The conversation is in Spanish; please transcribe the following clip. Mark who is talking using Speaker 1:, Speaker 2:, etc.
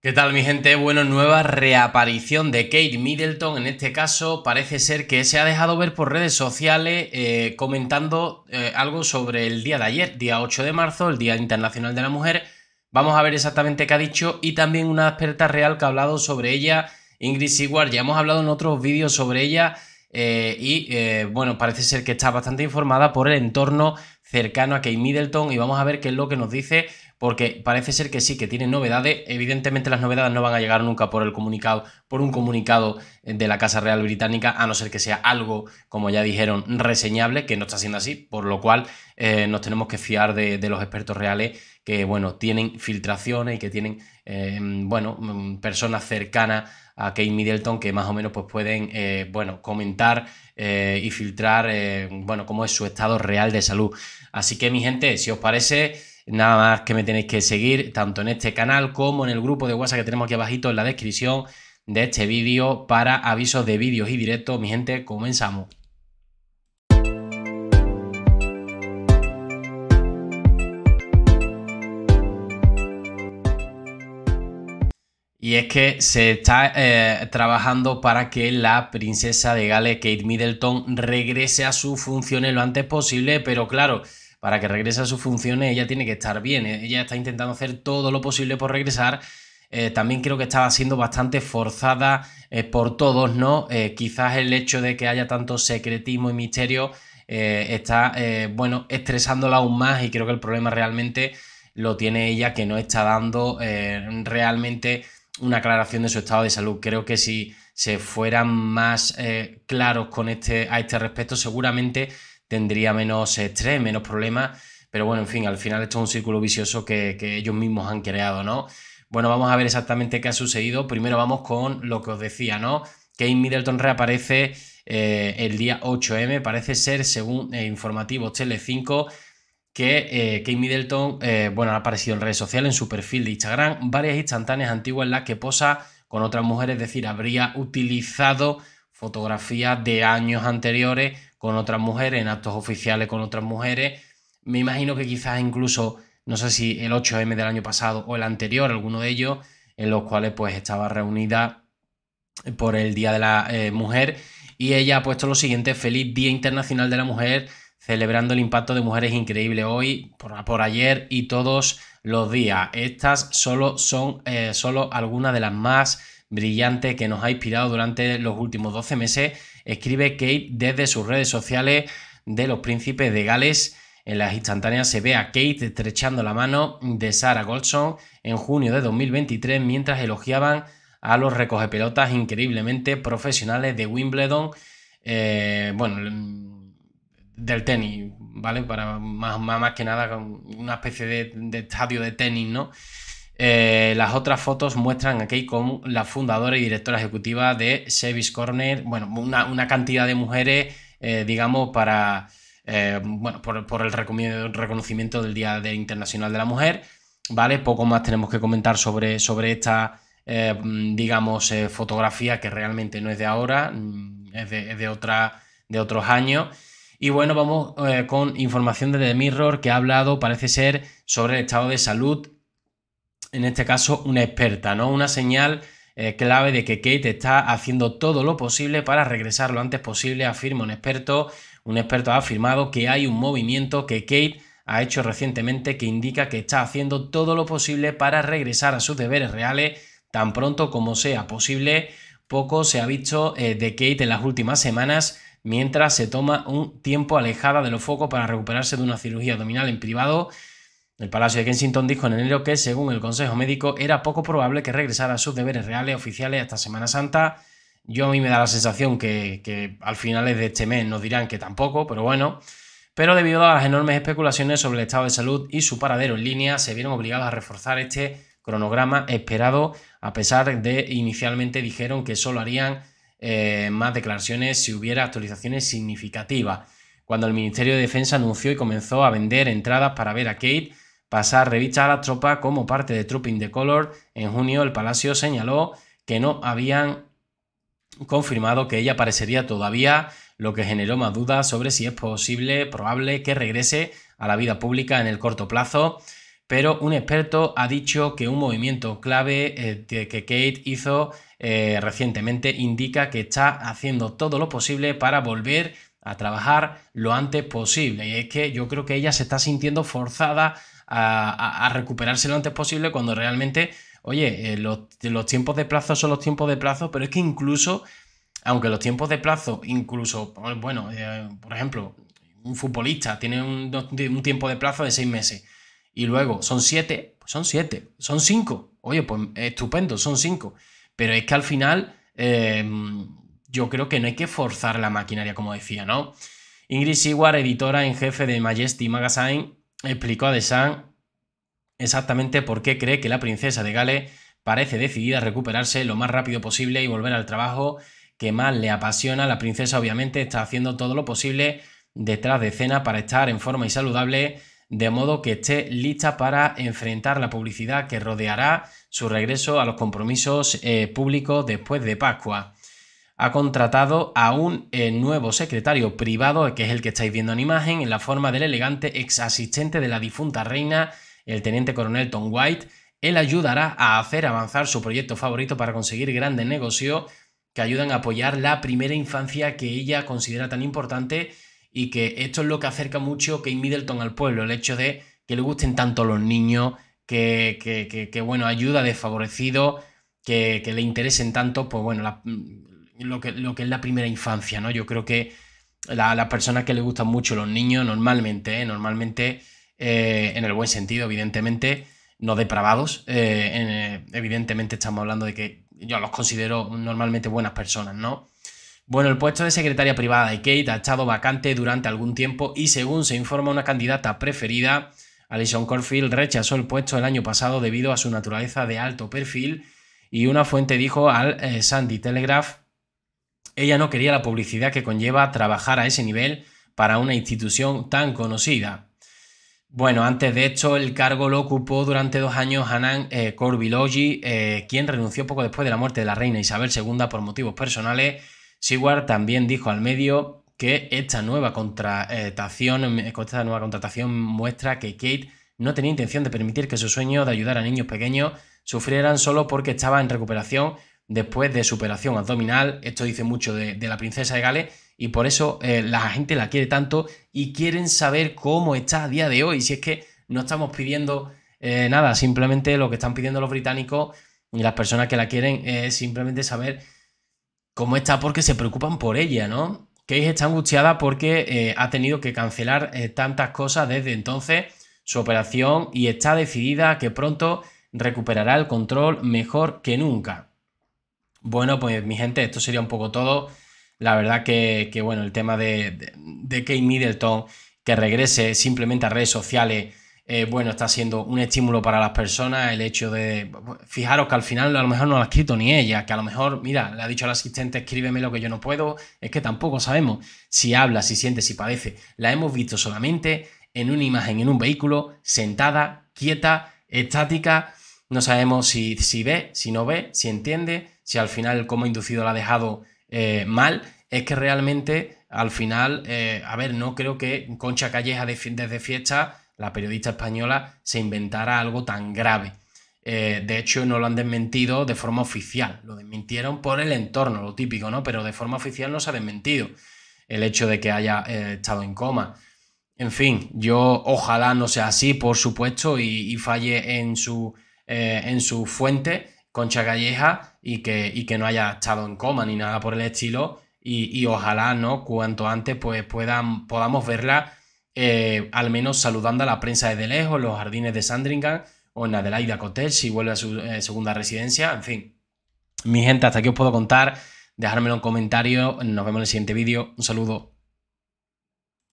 Speaker 1: ¿Qué tal mi gente? Bueno, nueva reaparición de Kate Middleton, en este caso parece ser que se ha dejado ver por redes sociales eh, comentando eh, algo sobre el día de ayer, día 8 de marzo, el Día Internacional de la Mujer. Vamos a ver exactamente qué ha dicho y también una experta real que ha hablado sobre ella, Ingrid Seward. Ya hemos hablado en otros vídeos sobre ella eh, y bueno, parece ser que está bastante informada por el entorno cercano a Kate Middleton y vamos a ver qué es lo que nos dice porque parece ser que sí, que tienen novedades. Evidentemente las novedades no van a llegar nunca por el comunicado, por un comunicado de la Casa Real Británica, a no ser que sea algo, como ya dijeron, reseñable, que no está siendo así, por lo cual eh, nos tenemos que fiar de, los expertos reales que bueno, tienen filtraciones y que tienen eh, bueno, personas cercanas a Kate Middleton que más o menos pues pueden eh, bueno, comentar y filtrar bueno, cómo es su estado real de salud. Así que mi gente, si os parece, Nada más que me tenéis que seguir tanto en este canal como en el grupo de WhatsApp que tenemos aquí abajito en la descripción de este vídeo para avisos de vídeos y directos. Mi gente, comenzamos. Y es que se está eh, trabajando para que la princesa de Gales, Kate Middleton, regrese a sus funciones lo antes posible, pero claro, para que regrese a sus funciones, ella tiene que estar bien. E-, ella está intentando hacer todo lo posible por regresar. Eh, también creo que estaba siendo bastante forzada eh, por todos, ¿no? Eh, quizás el hecho de que haya tanto secretismo y misterio está, bueno, estresándola aún más y creo que el problema realmente lo tiene ella que no está dando realmente una aclaración de su estado de salud. Creo que si se fueran más claros con este, a este respecto, seguramente tendría menos estrés, menos problemas. Pero bueno, en fin, al final esto es un círculo vicioso que, ellos mismos han creado, ¿no? Bueno, vamos a ver exactamente qué ha sucedido. Primero vamos con lo que os decía, ¿no? Kate Middleton reaparece eh, el día 8M, parece ser, según informativo eh, informativos Tele5, que eh, Middleton, eh, bueno, ha aparecido en redes sociales, en su perfil de Instagram, varias instantáneas antiguas en las que posa con otras mujeres, es decir, habría utilizado fotografías de años anteriores con otras mujeres, en actos oficiales con otras mujeres. Me imagino que quizás incluso, no sé si el 8M del año pasado o el anterior, alguno de ellos, en los cuales pues estaba reunida por el Día de la eh, Mujer y ella ha puesto lo siguiente, feliz Día Internacional de la Mujer, celebrando el impacto de mujeres increíble hoy, por, ayer y todos los días. Estas solo son eh, solo algunas de las más brillante que nos ha inspirado durante los últimos 12 meses, escribe Kate desde sus redes sociales de los príncipes de Gales. En las instantáneas se ve a Kate estrechando la mano de Sarah Goldson en junio de 2023 mientras elogiaban a los recogepelotas increíblemente profesionales de Wimbledon, eh, bueno, del tenis, ¿vale? Para más, más, que nada una especie de, de estadio de tenis, ¿no? Eh, las otras fotos muestran a con la fundadora y directora ejecutiva de Sevis Corner, bueno, una, cantidad de mujeres, eh, digamos, para, eh, por, el reconocimiento del Día Internacional de la Mujer, ¿vale? Poco más tenemos que comentar sobre, sobre esta, digamos, fotografía que realmente no es de ahora, mm, es de, de otros años. Y bueno, vamos con información de The Mirror que ha hablado, parece ser, sobre el estado de salud en este caso, una experta, ¿no? Una señal eh, clave de que Kate está haciendo todo lo posible para regresar lo antes posible, afirma un experto. Un experto ha afirmado que hay un movimiento que Kate ha hecho recientemente que indica que está haciendo todo lo posible para regresar a sus deberes reales tan pronto como sea posible. Poco se ha visto eh, de Kate en las últimas semanas mientras se toma un tiempo alejada de los focos para recuperarse de una cirugía abdominal en privado el Palacio de Kensington dijo en enero que, según el Consejo Médico, era poco probable que regresara a sus deberes reales oficiales hasta Semana Santa. Yo a mí me da la sensación que, al finales de este mes nos dirán que tampoco, pero bueno. Pero debido a las enormes especulaciones sobre el estado de salud y su paradero en línea, se vieron obligados a reforzar este cronograma esperado, a pesar de inicialmente dijeron que solo harían eh, más declaraciones si hubiera actualizaciones significativas. Cuando el Ministerio de Defensa anunció y comenzó a vender entradas para ver a Kate, pasar revista a las tropas como parte de Trooping the Color. En junio el Palacio señaló que no habían confirmado que ella aparecería todavía, lo que generó más dudas sobre si es posible, probable que regrese a la vida pública en el corto plazo. Pero un experto ha dicho que un movimiento clave eh, que Kate hizo eh, recientemente indica que está haciendo todo lo posible para volver a trabajar lo antes posible. Y es que yo creo que ella se está sintiendo forzada a, recuperarse lo antes posible cuando realmente, oye, eh, los, tiempos de plazo son los tiempos de plazo, pero es que incluso, aunque los tiempos de plazo, incluso, pues, bueno, eh, por ejemplo, un futbolista tiene un, tiempo de plazo de seis meses y luego son siete, pues son siete, son cinco. Oye, pues estupendo, son cinco. Pero es que al final em, yo creo que no hay que forzar la maquinaria, como decía, ¿no? Ingrid Seward, editora en jefe de Majesty Magazine, explicó a Desan exactamente por qué cree que la princesa de Gales parece decidida a recuperarse lo más rápido posible y volver al trabajo que más le apasiona. La princesa obviamente está haciendo todo lo posible detrás de escena para estar en forma y saludable, de modo que esté lista para enfrentar la publicidad que rodeará su regreso a los compromisos eh, públicos después de Pascua ha contratado a un eh, nuevo secretario privado, que es el que estáis viendo en imagen, en la forma del elegante ex asistente de la difunta reina, el teniente coronel Tom White. Él ayudará a hacer avanzar su proyecto favorito para conseguir grandes negocios que ayudan a apoyar la primera infancia que ella considera tan importante y que esto es lo que acerca mucho Kate Middleton al pueblo, el hecho de que le gusten tanto los niños, que, que, que bueno, ayuda desfavorecido, que, le interesen tanto, pues bueno, la, lo que, es la primera infancia, ¿no? Yo creo que las personas que le gustan mucho los niños, normalmente, ¿eh? normalmente, eh, en el buen sentido, evidentemente, no depravados, eh, evidentemente estamos hablando de que yo los considero normalmente buenas personas, ¿no? Bueno, el puesto de secretaria privada de Kate ha estado vacante durante algún tiempo y según se informa una candidata preferida, Alison Corfield rechazó el puesto el año pasado debido a su naturaleza de alto perfil y una fuente dijo al Sandy Telegraph ella no quería la publicidad que conlleva trabajar a ese nivel para una institución tan conocida. Bueno, antes de esto, el cargo lo ocupó durante dos años Hanan eh, Corby eh, quien renunció poco después de la muerte de la reina Isabel II por motivos personales. Seward también dijo al medio que esta nueva contratación, eh, esta nueva contratación muestra que Kate no tenía intención de permitir que su sueño de ayudar a niños pequeños sufrieran solo porque estaba en recuperación después de superación abdominal. Esto dice mucho de, la princesa de Gales y por eso eh, la gente la quiere tanto y quieren saber cómo está a día de hoy. Si es que no estamos pidiendo eh, nada, simplemente lo que están pidiendo los británicos y las personas que la quieren es simplemente saber cómo está porque se preocupan por ella, ¿no? ella está angustiada porque eh, ha tenido que cancelar tantas cosas desde entonces su operación y está decidida que pronto recuperará el control mejor que nunca. Bueno, pues mi gente, esto sería un poco todo. La verdad que, bueno, el tema de, de, Kate Middleton, que regrese simplemente a redes sociales, eh, bueno, está siendo un estímulo para las personas. El hecho de, fijaros que al final a lo mejor no la ha escrito ni ella, que a lo mejor, mira, le ha dicho al asistente, escríbeme lo que yo no puedo. Es que tampoco sabemos si habla, si siente, si padece. La hemos visto solamente en una imagen, en un vehículo, sentada, quieta, estática no sabemos si, si ve, si no ve, si entiende, si al final el coma inducido la ha dejado eh, mal. Es que realmente al final, eh, a ver, no creo que Concha Calleja desde fiesta, la periodista española, se inventara algo tan grave. Eh, de hecho, no lo han desmentido de forma oficial. Lo desmintieron por el entorno, lo típico, ¿no? Pero de forma oficial no se ha desmentido el hecho de que haya estado en coma. En fin, yo ojalá no sea así, por supuesto, y, y falle en su eh, en su fuente, Concha galleja y que, que no haya estado en coma ni nada por el estilo. Y, ojalá, ¿no? Cuanto antes, pues puedan, podamos verla eh, al menos saludando a la prensa desde lejos, los jardines de Sandringham o en Adelaida Cotel si vuelve a su eh, segunda residencia. En fin, mi gente, hasta aquí os puedo contar. Dejármelo en comentario Nos vemos en el siguiente vídeo. Un saludo.